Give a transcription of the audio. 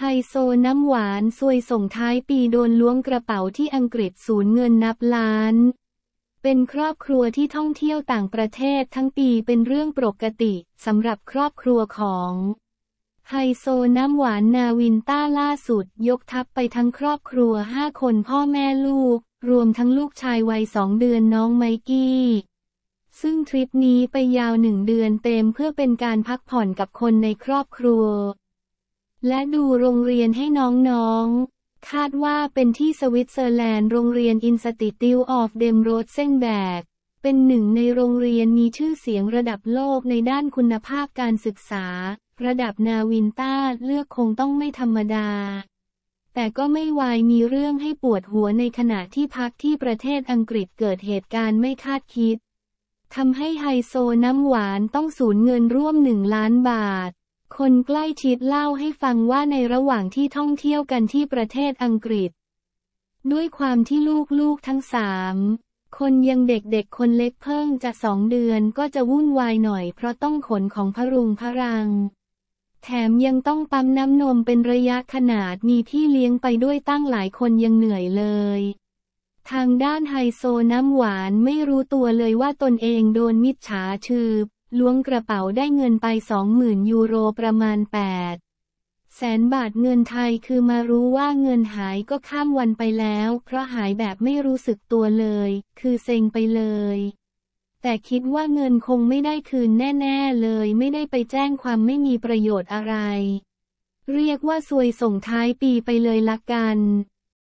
ไฮโซน้ำหวานซวยส่งท้ายปีโดนล้วงกระเป๋าที่อังกฤษสูญเงินนับล้าน เป็นครอบครัวที่ท่องเที่ยวต่างประเทศทั้งปีเป็นเรื่องปกติสำหรับครอบครัวของไฮโซน้ำหวานนาวินต้าล่าสุด ยกทัพไปทั้งครอบครัวห้าคนพ่อแม่ลูก รวมทั้งลูกชายวัยสองเดือนน้องไมกี้ ซึ่งทริปนี้ไปยาวหนึ่งเดือนเต็มเพื่อเป็นการพักผ่อนกับคนในครอบครัวและดูโรงเรียนให้น้องๆ คาดว่าเป็นที่สวิตเซอร์แลนด์โรงเรียนอินสติติวออฟเดมโรดเซนแบก เป็นหนึ่งในโรงเรียนมีชื่อเสียงระดับโลกในด้านคุณภาพการศึกษา ระดับนาวินต้าเลือกคงต้องไม่ธรรมดา แต่ก็ไม่วายมีเรื่องให้ปวดหัวในขณะที่พักที่ประเทศอังกฤษเกิดเหตุการณ์ไม่คาดคิดทำให้ไฮโซน้ำหวานต้องสูญเงินร่วมหนึ่งล้านบาทคนใกล้ชิดเล่าให้ฟังว่าในระหว่างที่ท่องเที่ยวกันที่ประเทศอังกฤษ ด้วยความที่ลูก ๆ ทั้งสาม คนยังเด็กๆคนเล็กเพิ่งจะสองเดือนก็จะวุ่นวายหน่อยเพราะต้องขนของพรุงพรัง แถมยังต้องปั๊มน้ำนมเป็นระยะขนาดมีพี่เลี้ยงไปด้วยตั้งหลายคนยังเหนื่อยเลย ทางด้านไฮโซน้ำหวานไม่รู้ตัวเลยว่าตนเองโดนมิจฉาชืบล้วงกระเป๋าได้เงินไป 20,000 ยูโรประมาณ 8 แสนบาทเงินไทยคือมารู้ว่าเงินหายก็ข้ามวันไปแล้ว เพราะหายแบบไม่รู้สึกตัวเลย คือเซ็งไปเลย แต่คิดว่าเงินคงไม่ได้คืนแน่ๆเลย ไม่ได้ไปแจ้งความไม่มีประโยชน์อะไร เรียกว่าซวยส่งท้ายปีไปเลยละกัน